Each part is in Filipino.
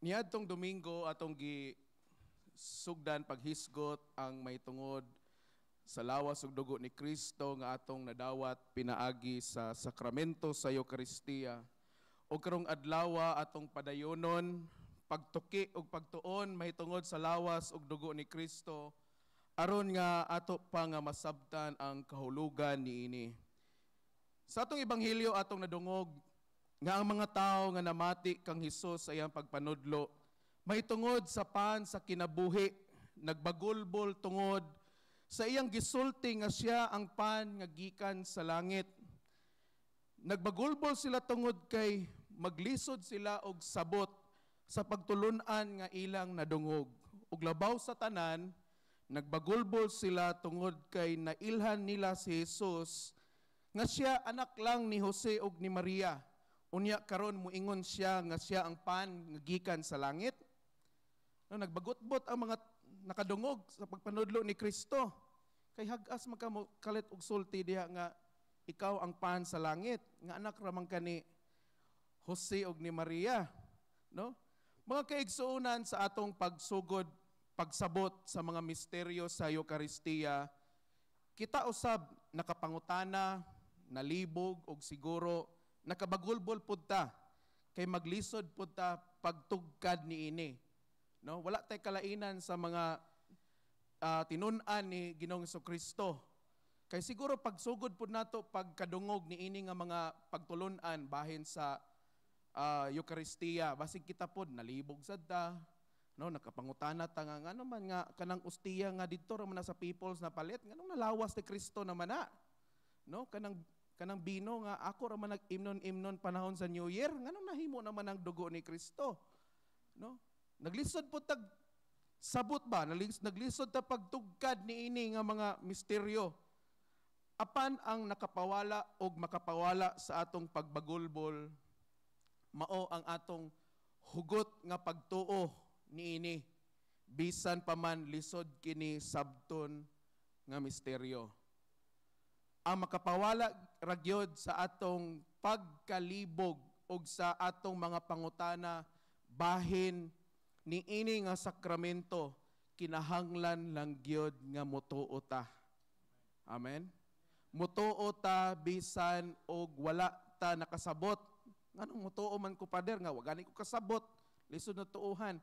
Niadtong Domingo atong gi sugdan paghisgot ang may tungod sa lawas ug dugo ni Kristo nga atong nadawat pinaagi sa sakramento sa Eukaristiya. O karong adlawa atong padayonon pagtuki ug pagtuon mahitungod sa lawas ug dugo ni Kristo aron nga ato pa nga masabtan ang kahulugan niini. Sa atong ebanghelyo atong nadungog nga ang mga tao nga namati kang Hesus ay ang pagpanudlo, may tungod sa pan sa kinabuhi, nagbagulbol tungod sa iyang gisulti nga siya ang pan nga gikan sa langit. Nagbagulbol sila tungod kay maglisod sila og sabot sa pagtulunan nga ilang nadungog. og labaw sa tanan, nagbagulbol sila tungod kay nailhan nila si Hesus nga siya anak lang ni Jose og ni Maria Unya karon muingon siya nga siya ang pan nga gikan sa langit. No nagbagot-bot ang mga nakadungog sa pagpanudlo ni Kristo. Kay hagas magka kalit og sulti diha nga ikaw ang pan sa langit nga anak ramang kani Jose og ni Maria, no? Mga kaigsuonan sa atong pagsugod, pagsabot sa mga misteryo sa Eukaristiya, kita usab nakapangutana, nalibog og siguro nakabagulbol pud ta kay maglisod pud ta pagtugkad ni ini No, wala tay kalainan sa mga uh, tinun-an ni Ginoong Kristo. Kay siguro pagsugod pud nato pagkadungog ni ini nga mga pagtulunan bahin sa uh, Eucharistia, basig kita pud nalibog sad ta. No, nakapangutana ta nga ano man nga kanang ustiya nga didto ra man sa peoples na palit nganong nalawas ni Kristo naman na. No, kanang kanang bino nga ako ra man nag-imnon-imnon panahon sa New Year, nganong nahimo naman ang dugo ni Kristo? No? Naglisod po tag sabot ba? Naglisod ta pagtugkad ni ini nga mga misteryo. Apan ang nakapawala og makapawala sa atong pagbagulbol, mao ang atong hugot nga pagtuo ni ini. Bisan pa man lisod kini sabton nga misteryo ang makapawala ragyod sa atong pagkalibog og sa atong mga pangutana bahin ni ini nga sakramento kinahanglan lang gyud nga motuo ta. Amen. Motuo ta bisan og wala ta nakasabot. Nganong motuo man ko pader nga wa gani ko kasabot. Lisod na tuuhan.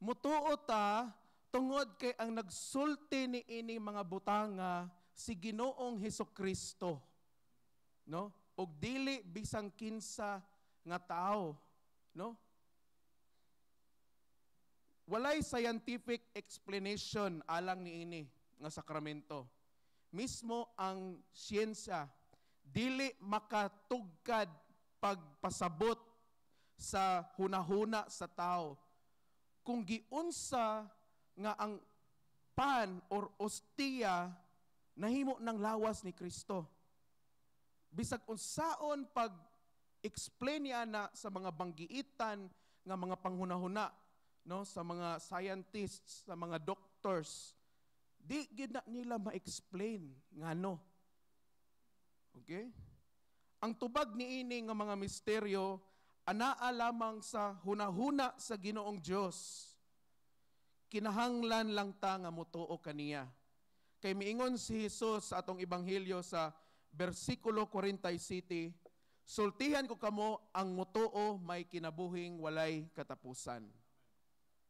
Motuo ta tungod kay ang nagsulti ni ini mga butanga si Ginoong Heso Kristo. No? Og dili bisang kinsa nga tao, no? Walay scientific explanation alang niini nga sakramento. Mismo ang siyensya dili makatugkad pagpasabot sa hunahuna sa tao kung giunsa nga ang pan or ostiya nahimo ng lawas ni Kristo. Bisag unsaon pag explain niya na sa mga banggiitan ng mga panghunahuna no sa mga scientists, sa mga doctors, di gid na nila ma-explain ngano. Okay? Ang tubag niini nga mga misteryo anaa lamang sa hunahuna sa Ginoong Dios. Kinahanglan lang ta nga mutuo kaniya. Kay miingon si Jesus sa atong ebanghelyo sa bersikulo 47, Sultihan ko kamo ang mutuo may kinabuhing walay katapusan.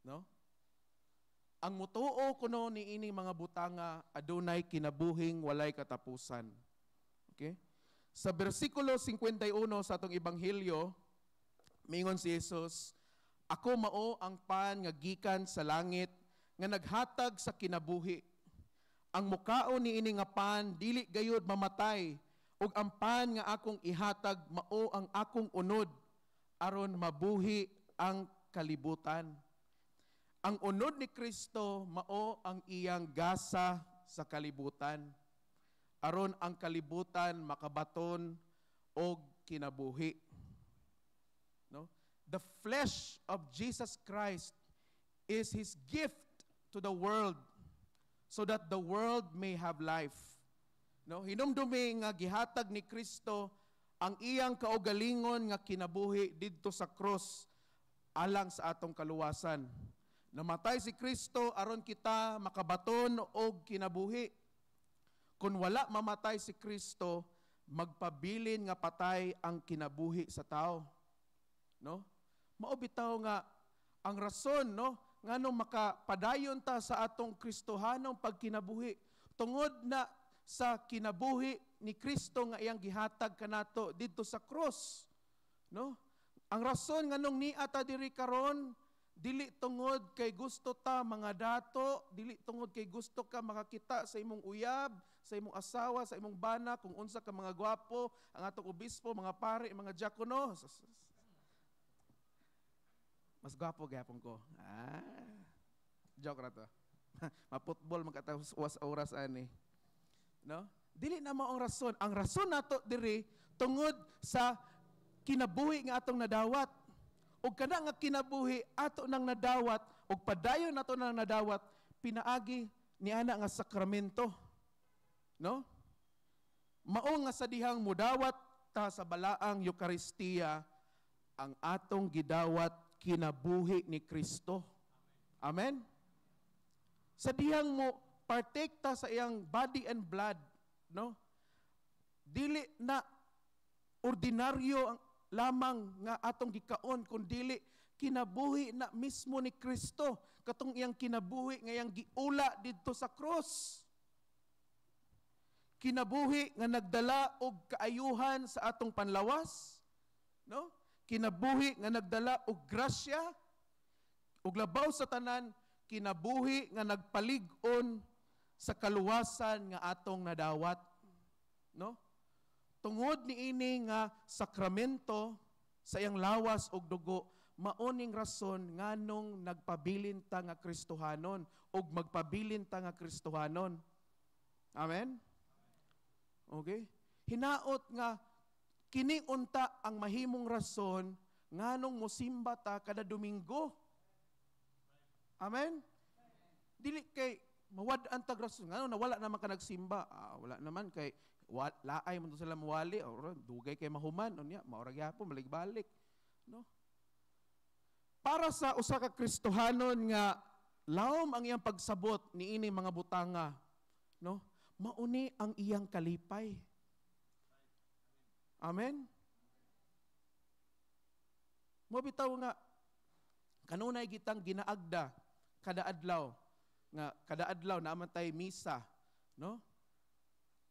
No? Ang mutuo kuno ni ini mga butanga adunay kinabuhing walay katapusan. Okay? Sa bersikulo 51 sa atong ebanghelyo, miingon si Jesus, Ako mao ang pan nga gikan sa langit nga naghatag sa kinabuhi ang mukao ni ini nga pan dili gayud mamatay ug ang pan nga akong ihatag mao ang akong unod aron mabuhi ang kalibutan. Ang unod ni Kristo mao ang iyang gasa sa kalibutan aron ang kalibutan makabaton og kinabuhi. No? The flesh of Jesus Christ is his gift to the world so that the world may have life. No, hinumdumi nga gihatag ni Kristo ang iyang kaugalingon nga kinabuhi didto sa cross alang sa atong kaluwasan. Namatay si Kristo aron kita makabaton og kinabuhi. Kung wala mamatay si Kristo, magpabilin nga patay ang kinabuhi sa tao. No? Maubitaw nga ang rason no nganong makapadayon ta sa atong Kristohanong pagkinabuhi tungod na sa kinabuhi ni Kristo nga iyang gihatag kanato didto sa cross no ang rason nganong ni ata diri karon dili tungod kay gusto ta mga dato, dili tungod kay gusto ka makakita sa imong uyab, sa imong asawa, sa imong bana, kung unsa ka mga gwapo, ang atong obispo, mga pare, mga diakono, mas gwapo gapon ko. Ah. Joke ra to. Maputbol magkatapos was oras ani. No? Dili na mo ang rason. Ang rason nato diri tungod sa kinabuhi nga atong nadawat. O kana nga kinabuhi ato nang nadawat o padayon nato nang nadawat pinaagi ni ana nga sakramento. No? Mao nga sa dihang mudawat ta sa balaang Eukaristiya ang atong gidawat kinabuhi ni Kristo. Amen? Sa dihang mo, partake ta sa iyang body and blood, no? Dili na ordinaryo ang lamang nga atong gikaon dili kinabuhi na mismo ni Kristo katong iyang kinabuhi nga iyang giula didto sa cross kinabuhi nga nagdala og kaayuhan sa atong panlawas no kinabuhi nga nagdala og grasya og labaw sa tanan kinabuhi nga nagpalig-on sa kaluwasan nga atong nadawat no tungod niini nga sakramento sa iyang lawas og dugo mauning rason nganong nagpabilin ta nga Kristohanon og magpabilin ta nga Kristohanon amen okay hinaot nga kini unta ang mahimong rason nganong mosimba ta kada Domingo. Amen? Dili kay mawad ang tagrason ngano nawala naman ka nagsimba ah, wala naman kay wa, laay mo sila mawali or oh, dugay kay mahuman unya maurag yapon balik-balik no para sa usa ka Kristohanon nga laom ang iyang pagsabot ni ini mga butanga no mauni ang iyang kalipay Amen? Mo bitaw nga, kanunay gitang ginaagda kada adlaw nga kada adlaw namatay misa, no?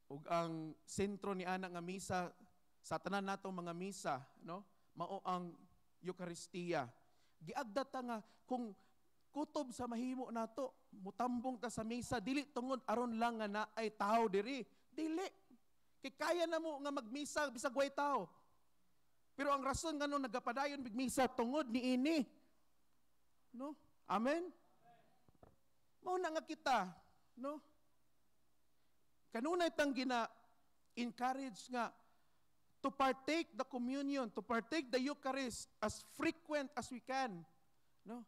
Ug ang sentro ni ana nga misa sa tanan natong mga misa, no? Mao ang eukaristiya Giagda ta nga kung kutob sa mahimo nato, mutambong ta sa misa dili tungod aron lang nga naay tao diri, dili Kay kaya na mo nga magmisa bisag way tao. Pero ang rason nga nung nagapadayon bigmisa tungod ni ini. No? Amen? Mao na nga kita, no? Kanunay tang gina encourage nga to partake the communion, to partake the Eucharist as frequent as we can. No?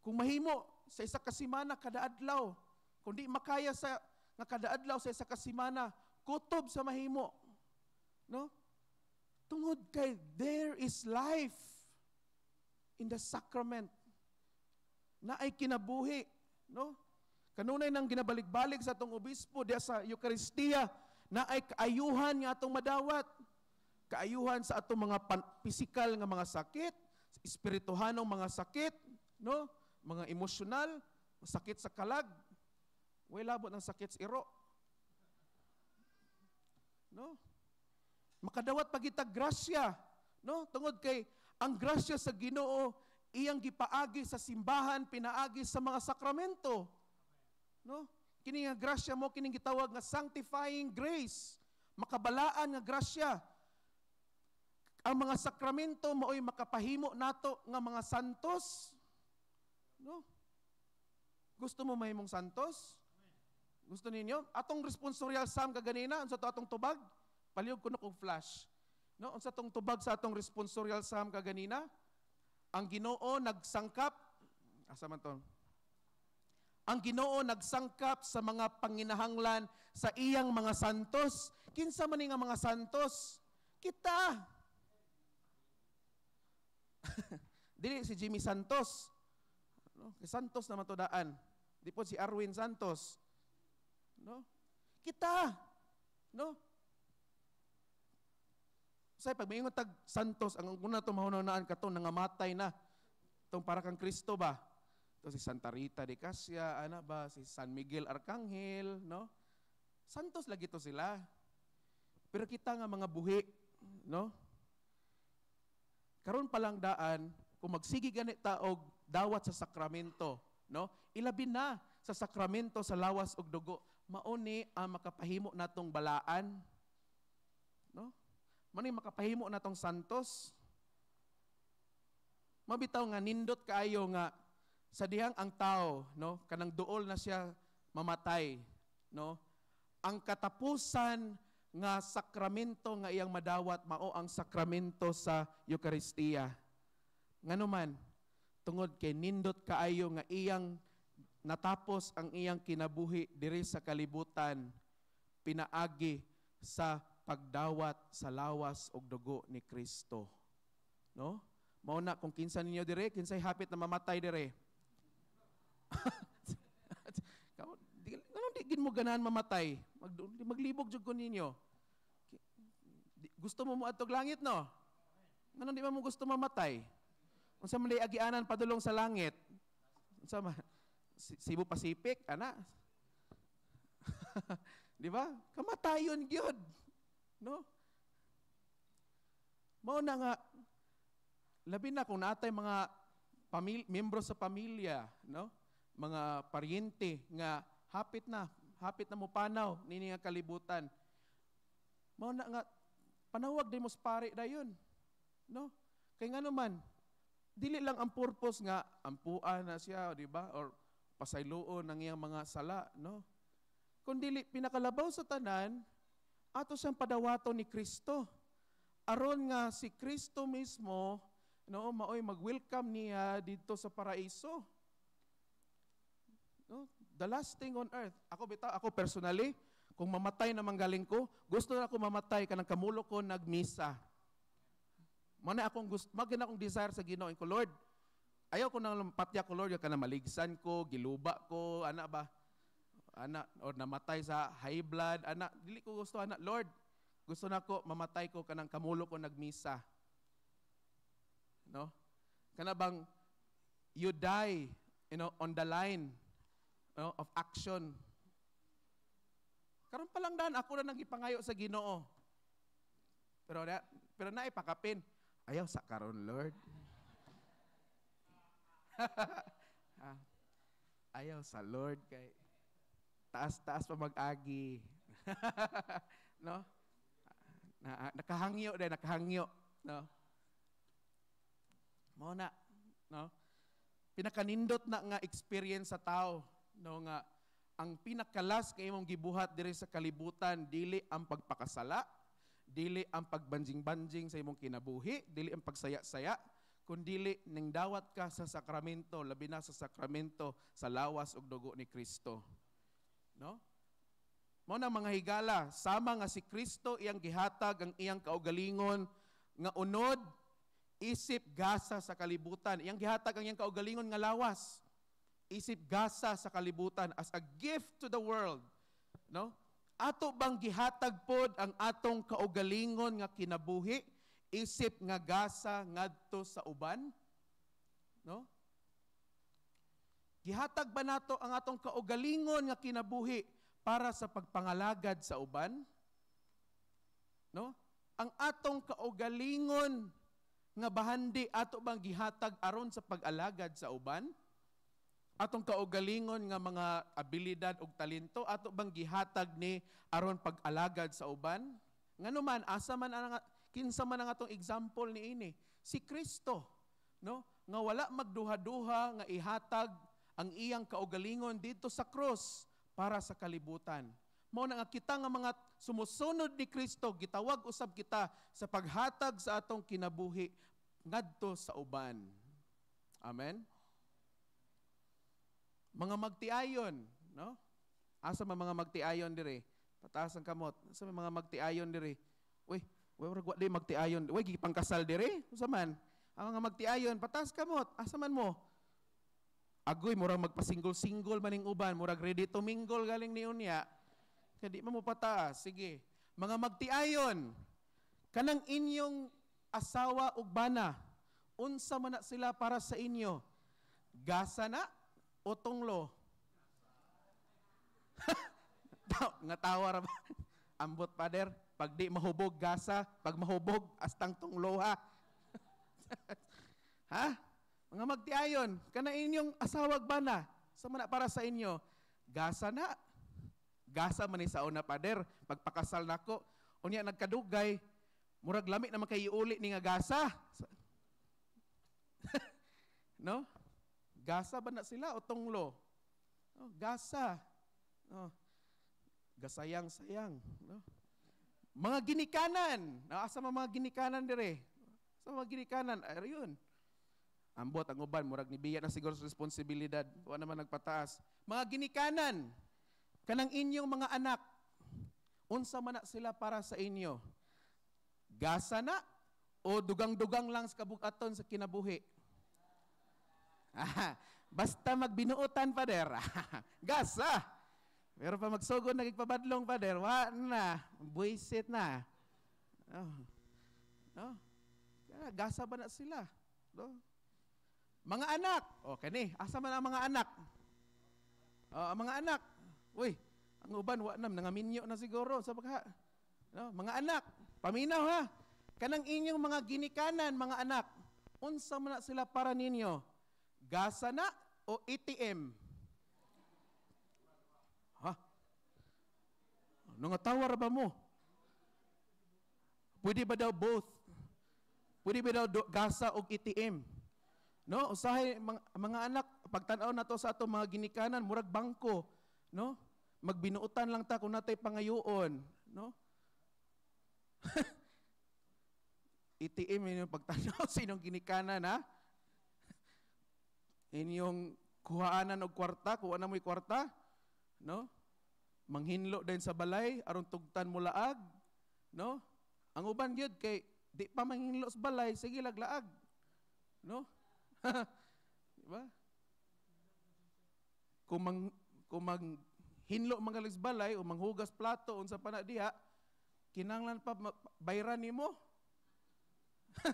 Kung mahimo sa isa ka semana kada adlaw, kung di makaya sa nga kada adlaw sa isa ka semana, kutob sa mahimo. No? Tungod kay there is life in the sacrament na ay kinabuhi. No? Kanunay nang ginabalik-balik sa atong obispo diya sa Eucharistia na ay kaayuhan nga atong madawat. Kaayuhan sa atong mga physical nga mga sakit, espirituhanong mga sakit, no? mga emosyonal, sakit sa kalag, Way labot ng sakit sa iro. No? Makadawat pagitag grasya. No? Tungod kay ang grasya sa Ginoo iyang gipaagi sa simbahan, pinaagi sa mga sakramento. No? Kini nga grasya mo kining gitawag nga sanctifying grace, makabalaan nga grasya. Ang mga sakramento maoy makapahimo nato nga mga santos. No? Gusto mo mahimong santos? Gusto ninyo? Atong responsorial sam kaganina, unsa to atong tubag? Palihog kuno kog flash. No, unsa tong tubag sa atong responsorial sam kaganina? Ang Ginoo nagsangkap asa man to? Ang Ginoo nagsangkap sa mga panginahanglan sa iyang mga santos. Kinsa man nga mga santos? Kita. Dili si Jimmy Santos. No? si Santos na to daan. Di po si Arwin Santos. No? Kita. No? Say, pag maingon tag santos, ang una itong mahunanaan ka to, nangamatay na. Itong para kang Kristo ba? Ito si Santa Rita de Casia, ana ba? Si San Miguel Arcangel, no? Santos lagi to sila. Pero kita nga mga buhi, no? Karon pa lang daan, kung magsigi gani taog, dawat sa sakramento, no? Ilabi na sa sakramento sa lawas og dugo mao ang makapahimo natong balaan no Mani makapahimo natong santos mabitaw nga nindot kaayo nga sa dihang ang tao no kanang duol na siya mamatay no ang katapusan nga sakramento nga iyang madawat mao ang sakramento sa Eukaristiya. Nganuman, tungod kay nindot kaayo nga iyang natapos ang iyang kinabuhi diri sa kalibutan pinaagi sa pagdawat sa lawas og dugo ni Kristo. No? Mao na kung kinsa ninyo dire, kinsay hapit na mamatay dire. Kamu di ganun di mo ganahan mamatay. Mag, maglibog jud ko ninyo. Gusto mo mo atog langit no? Ganun di ba mo gusto mamatay? Unsa man agianan padulong sa langit? Unsa man? Cebu Pacific, ana. di ba? Kamatayon gyud. No? Mao na nga labi na kung natay mga pamil- membro sa pamilya, no? Mga paryente nga hapit na, hapit na mo panaw nini nga kalibutan. Mao na nga panawag din mo pare dayon. No? Kay nga naman, dili lang ang purpose nga ampuan na siya, di ba? Or pasayloon ang iyang mga sala, no? Kung dili pinakalabaw sa tanan, ato siyang padawato ni Kristo. Aron nga si Kristo mismo, no, maoy mag-welcome niya dito sa paraiso. No? The last thing on earth. Ako bitaw, ako personally, kung mamatay na manggaling ko, gusto na ako mamatay kanang kamulo ko nagmisa. Mana akong gusto, magin akong desire sa Ginoo ko, Lord, Ayaw ko nang patya ko, Lord, ka na maligsan ko, giluba ko, ana ba? Ana, or namatay sa high blood, ana, dili ko gusto, ana, Lord, gusto nako mamatay ko, kanang kamulo ko nagmisa. No? Kana bang, you die, you know, on the line you know, of action. Karon pa lang dan, ako na nagipangayo sa ginoo. Pero, na, pero na ipakapin ayaw sa karon, Lord. ah, ayaw sa Lord kay taas-taas pa mag-agi. no? Na, nakahangyo din, nakahangyo. No? Mo na, no? Pinakanindot na nga experience sa tao no nga ang pinakalas kay imong gibuhat diri sa kalibutan dili ang pagpakasala, dili ang pagbanjing-banjing sa imong kinabuhi, dili ang pagsaya-saya, kundili ning dawat ka sa sakramento, labi na sa sakramento sa lawas ug dugo ni Kristo. No? Mo na mga higala, sama nga si Kristo iyang gihatag ang iyang kaugalingon nga unod isip gasa sa kalibutan. Iyang gihatag ang iyang kaugalingon nga lawas. Isip gasa sa kalibutan as a gift to the world. No? Ato bang gihatag pod ang atong kaugalingon nga kinabuhi? Isip nga gasa ngadto sa uban. No? Gihatag ba nato ang atong kaugalingon nga kinabuhi para sa pagpangalagad sa uban? No? Ang atong kaugalingon nga bahandi ato bang gihatag aron sa pag-alagad sa uban? Atong kaugalingon nga mga abilidad ug talento ato bang gihatag ni aron pag-alagad sa uban? Ngano man asa man ang kinsa man ang atong example ni ini si Kristo no nga wala magduha-duha nga ihatag ang iyang kaugalingon dito sa cross para sa kalibutan mao na nga kita nga mga sumusunod ni Kristo gitawag usab kita sa paghatag sa atong kinabuhi ngadto sa uban amen mga magtiayon no asa man mga magtiayon dire pataas ang kamot asa man mga magtiayon dire uy wala wala magtiayon. Wala gipangkasal dire. Usa man. Ang nga magtiayon, patas kamot. Asa man mo? Agoy, magpa-single-single maning uban. Murag ready to mingle galing ni Unya. Kadi mo pataas. Sige. Mga magtiayon, kanang inyong asawa ug bana, unsa man na sila para sa inyo? Gasa na o tunglo? nga tawa ra ba? Ambot, Father. Pag di mahubog gasa, pag mahubog astang tungloha. ha? Mga magtiayon, kana inyong asawag ba na? Sa mana para sa inyo, gasa na. Gasa man sa una pader, pagpakasal nako, unya nagkadugay, murag lami na makaiuli ni nga gasa. no? Gasa ba na sila o tunglo? Oh, gasa. Oh, gasayang-sayang. No? Mga ginikanan. Asa mga, mga ginikanan dire? Sa mga ginikanan? Ay, yun. Ambot ang uban, murag nibiya na siguro sa responsibilidad. Wa naman nagpataas. Mga ginikanan, kanang inyong mga anak, unsa man sila para sa inyo. Gasa na o dugang-dugang lang sa kabukaton sa kinabuhi. Aha, basta magbinuotan pa der. Gasa. Pero pa magsugod, nagigpabadlong pa der, wa na, buisit na. Oh. No? Oh. Kaya gasa ba na sila? No? Mga anak, okay oh, kani, asa man ang mga anak? Uh, mga anak, uy, ang uban wa na, nangaminyo na siguro sa pagka. No? Mga anak, paminaw ha. Kanang inyong mga ginikanan, mga anak, unsa man sila para ninyo? Gasa na o ATM? Nangatawar ba mo? Pwede ba daw both? Pwede ba daw gasa o ITM? No, usahay mga, mga anak, pagtanaw na to sa ato mga ginikanan, murag bangko, no? Magbinuutan lang ta kung natay pangayoon, no? ITM itiim yung pagtanaw sa inyong ginikanan, ha? Inyong kuhaanan og kwarta, kuha na mo'y kwarta, no? manghinlo din sa balay aron tugtan mo laag no ang uban gyud kay di pa manghinlo sa balay sige laglaag no di ba kung mang kung mang hinlo mangalig sa balay o manghugas plato unsa pa na diha kinanglan pa bayran nimo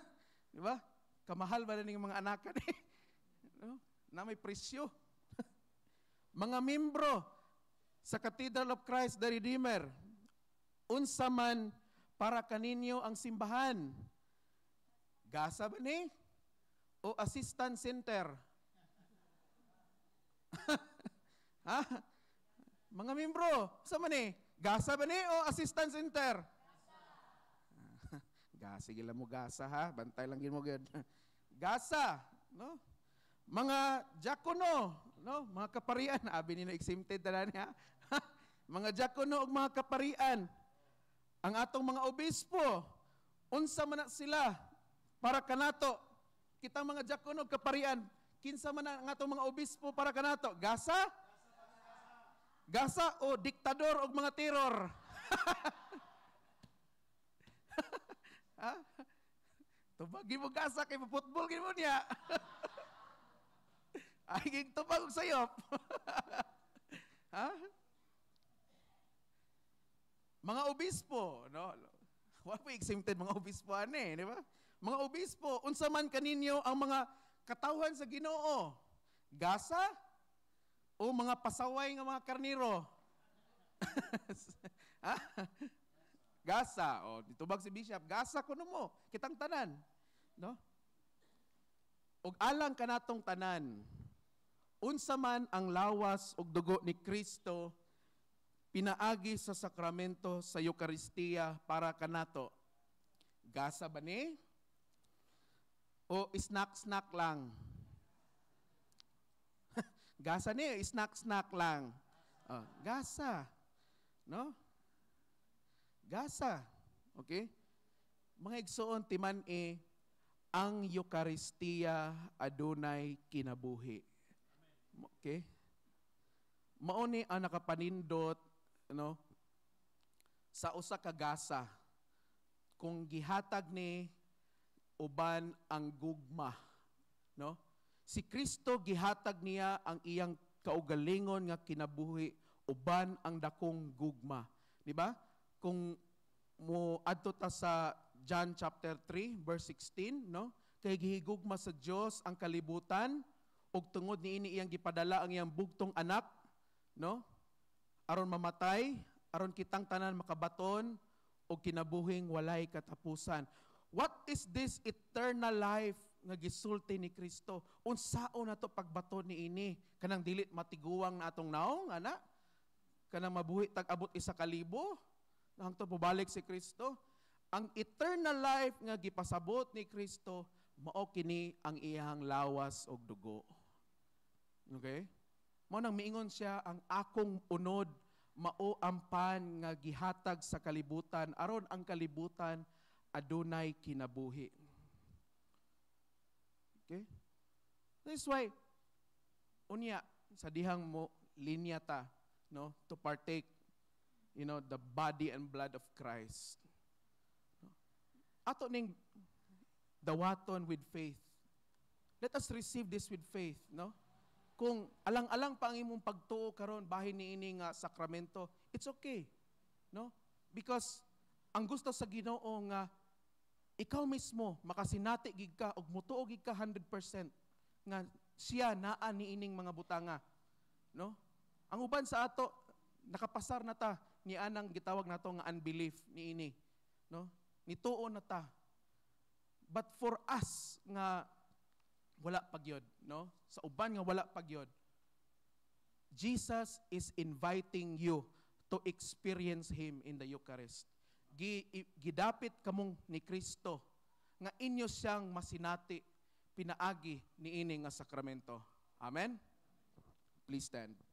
di ba kamahal ba ning mga anak eh? no na may presyo mga membro sa Cathedral of Christ the Redeemer, unsa man para kaninyo ang simbahan? Gasa ba ni? O assistant center? ha? Mga membro, sa man ni? Gasa ba ni o assistant center? Gasa. gasa, gila mo gasa ha. Bantay lang gin mo gud. Gasa, no? Mga diakono, no? Mga kaparian, abi ni na exempted tanan ha mga diakono ug mga kaparian, ang atong mga obispo, unsa man sila para kanato kita mga diakono ug kaparian, kinsa man ang atong mga obispo para kanato? Gasa? Gasa o diktador og mga terror. ha? Tubag mo gasa kay football gid niya. Ay, tubag og sayop. ha? Mga obispo, no? Wala po exempted mga obispo ane, eh, di ba? Mga obispo, unsa man kaninyo ang mga katawhan sa Ginoo? Gasa o mga pasaway nga mga karniro? ha? Gasa. O, ditubag si Bishop, gasa kuno mo. Kitang tanan. No? Og alang kanatong tanan, unsa man ang lawas og dugo ni Kristo pinaagi sa sakramento sa Eukaristiya para kanato. Gasa ba ni? O snack-snack lang? gasa ni, snack-snack lang. Oh, gasa. No? Gasa. Okay? Mga igsoon, timan e, ang Eukaristiya adunay kinabuhi. Okay? Mauni ang nakapanindot no sa usa ka gasa kung gihatag ni uban ang gugma, no? Si Kristo gihatag niya ang iyang kaugalingon nga kinabuhi uban ang dakong gugma, di ba? Kung mo adto ta sa John chapter 3 verse 16, no? Kay gihigugma sa Dios ang kalibutan ug tungod niini iyang gipadala ang iyang bugtong anak, no? aron mamatay, aron kitang tanan makabaton og kinabuhing walay katapusan. What is this eternal life nga gisulti ni Kristo? na to pagbaton ni ini? Kanang dili matiguwang na atong naong ana? Kanang mabuhi tag abot isa ka libo? Nahangtod pobalik si Kristo? Ang eternal life nga gipasabot ni Kristo mao kini ang iyang lawas og dugo. Okay? Mao nang miingon siya ang akong unod mao ang pan nga gihatag sa kalibutan aron ang kalibutan adunay kinabuhi. Okay? This way unya sa dihang mo linya ta no to partake you know the body and blood of Christ. Ato ning dawaton with faith. Let us receive this with faith, no? kung alang-alang pa ang imong pagtuo karon bahin niini nga sakramento, it's okay. No? Because ang gusto sa Ginoo nga ikaw mismo makasinati gid ka og mutuo gid ka 100% nga siya naa niining mga butanga. No? Ang uban sa ato nakapasar na ta ni anang gitawag nato nga unbelief niini. No? Nituo na ta. But for us nga wala pagyod no? Sa uban nga wala pagyod. Jesus is inviting you to experience him in the Eucharist. Gi, gidapit kamong ni Kristo nga inyo siyang masinati pinaagi ni ini nga sakramento. Amen. Please stand.